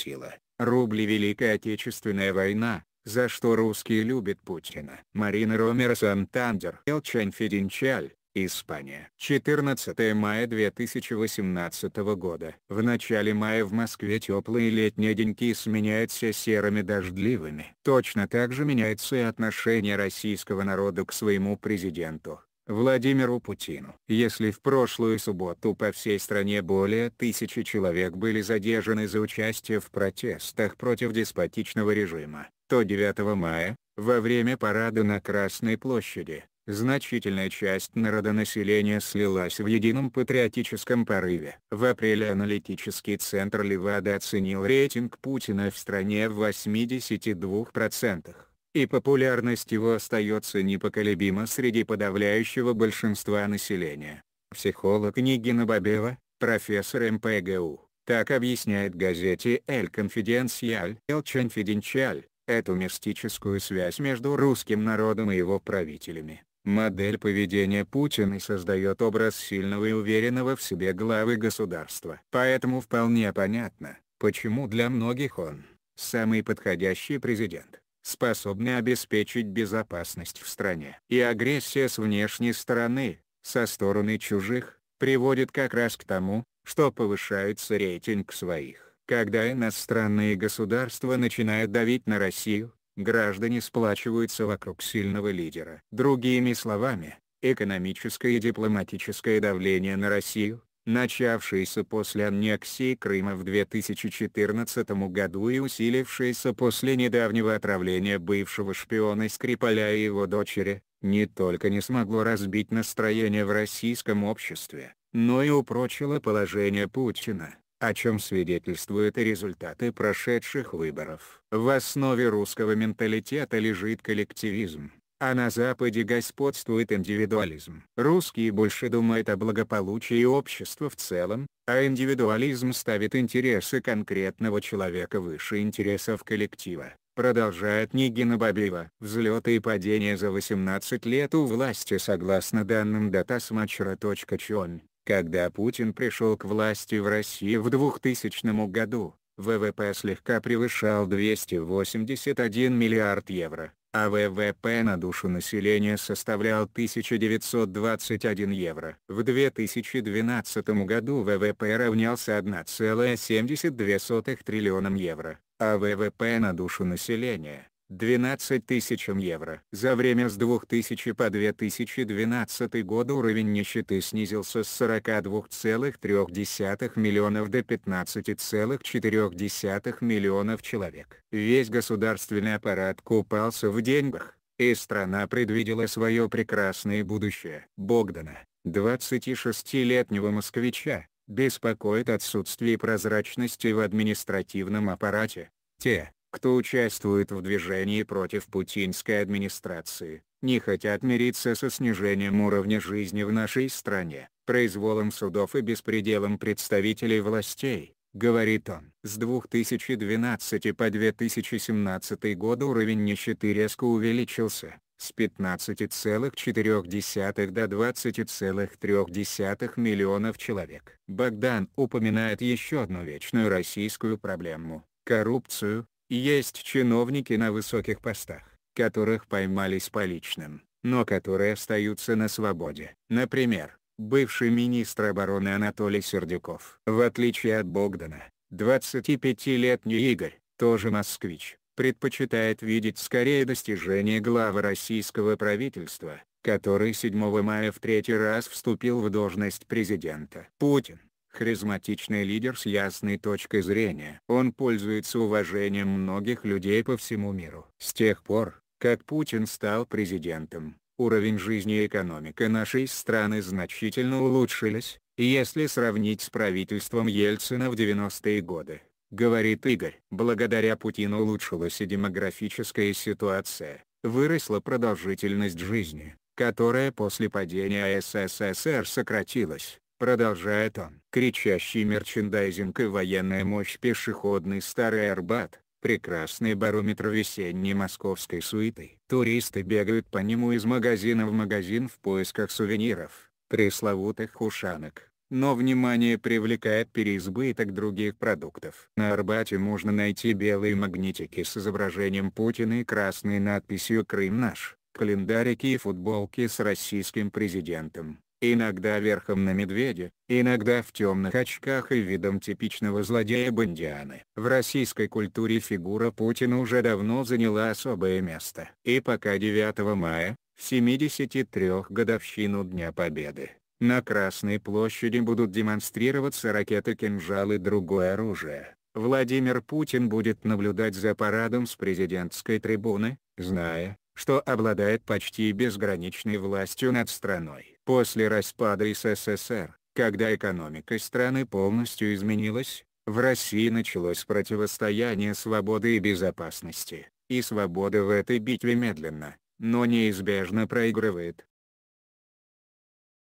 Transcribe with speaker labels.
Speaker 1: сила. Рубли Великая Отечественная война, за что русские любят Путина. Марина Ромеро Сантандер. Элчань Феденчаль, Испания. 14 мая 2018 года. В начале мая в Москве теплые летние деньки сменяются серыми дождливыми. Точно так же меняется и отношение российского народа к своему президенту. Владимиру Путину. Если в прошлую субботу по всей стране более тысячи человек были задержаны за участие в протестах против деспотичного режима, то 9 мая, во время парада на Красной площади, значительная часть народонаселения слилась в едином патриотическом порыве. В апреле аналитический центр Левада оценил рейтинг Путина в стране в 82% и популярность его остается непоколебима среди подавляющего большинства населения. Психолог Нигина Бабева, профессор МПГУ, так объясняет газете «Эль Конфиденциаль» «Эль Конфиденциаль» эту мистическую связь между русским народом и его правителями. Модель поведения Путина создает образ сильного и уверенного в себе главы государства. Поэтому вполне понятно, почему для многих он – самый подходящий президент способны обеспечить безопасность в стране. И агрессия с внешней стороны, со стороны чужих, приводит как раз к тому, что повышается рейтинг своих. Когда иностранные государства начинают давить на Россию, граждане сплачиваются вокруг сильного лидера. Другими словами, экономическое и дипломатическое давление на Россию, начавшейся после аннексии Крыма в 2014 году и усилившейся после недавнего отравления бывшего шпиона Скрипаля и его дочери, не только не смогло разбить настроение в российском обществе, но и упрочило положение Путина, о чем свидетельствуют и результаты прошедших выборов. В основе русского менталитета лежит коллективизм а на Западе господствует индивидуализм. Русские больше думают о благополучии общества в целом, а индивидуализм ставит интересы конкретного человека выше интересов коллектива. Продолжает Нигина Бабиева. Взлеты и падения за 18 лет у власти согласно данным datasmachra.com. Когда Путин пришел к власти в России в 2000 году, ВВП слегка превышал 281 миллиард евро а ВВП на душу населения составлял 1921 евро. В 2012 году ВВП равнялся 1,72 триллионам евро, а ВВП на душу населения 12 тысяч евро. За время с 2000 по 2012 год уровень нищеты снизился с 42,3 миллионов до 15,4 миллионов человек. Весь государственный аппарат купался в деньгах, и страна предвидела свое прекрасное будущее. Богдана, 26-летнего москвича, беспокоит отсутствие прозрачности в административном аппарате. Те, кто участвует в движении против путинской администрации, не хотят мириться со снижением уровня жизни в нашей стране, произволом судов и беспределом представителей властей, говорит он. С 2012 по 2017 год уровень нищеты резко увеличился, с 15,4 до 20,3 миллионов человек. Богдан упоминает еще одну вечную российскую проблему – коррупцию, есть чиновники на высоких постах, которых поймали с поличным, но которые остаются на свободе. Например, бывший министр обороны Анатолий Сердюков. В отличие от Богдана, 25-летний Игорь, тоже москвич, предпочитает видеть скорее достижение главы российского правительства, который 7 мая в третий раз вступил в должность президента. Путин Харизматичный лидер с ясной точкой зрения. Он пользуется уважением многих людей по всему миру. С тех пор, как Путин стал президентом, уровень жизни и экономика нашей страны значительно улучшились, если сравнить с правительством Ельцина в 90-е годы, говорит Игорь. Благодаря Путину улучшилась и демографическая ситуация, выросла продолжительность жизни, которая после падения СССР сократилась. Продолжает он. Кричащий мерчендайзинг и военная мощь пешеходный старый Арбат – прекрасный барометр весенней московской суеты. Туристы бегают по нему из магазина в магазин в поисках сувениров, пресловутых ушанок. Но внимание привлекает переизбыток других продуктов. На Арбате можно найти белые магнитики с изображением Путина и красной надписью «Крым наш», календарики и футболки с российским президентом иногда верхом на медведе, иногда в темных очках и видом типичного злодея Бондианы. В российской культуре фигура Путина уже давно заняла особое место. И пока 9 мая, в 73-х годовщину Дня Победы, на Красной площади будут демонстрироваться ракеты кинжалы и другое оружие. Владимир Путин будет наблюдать за парадом с президентской трибуны, зная, что обладает почти безграничной властью над страной. После распада СССР, когда экономика страны полностью изменилась, в России началось противостояние свободы и безопасности, и свобода в этой битве медленно, но неизбежно проигрывает.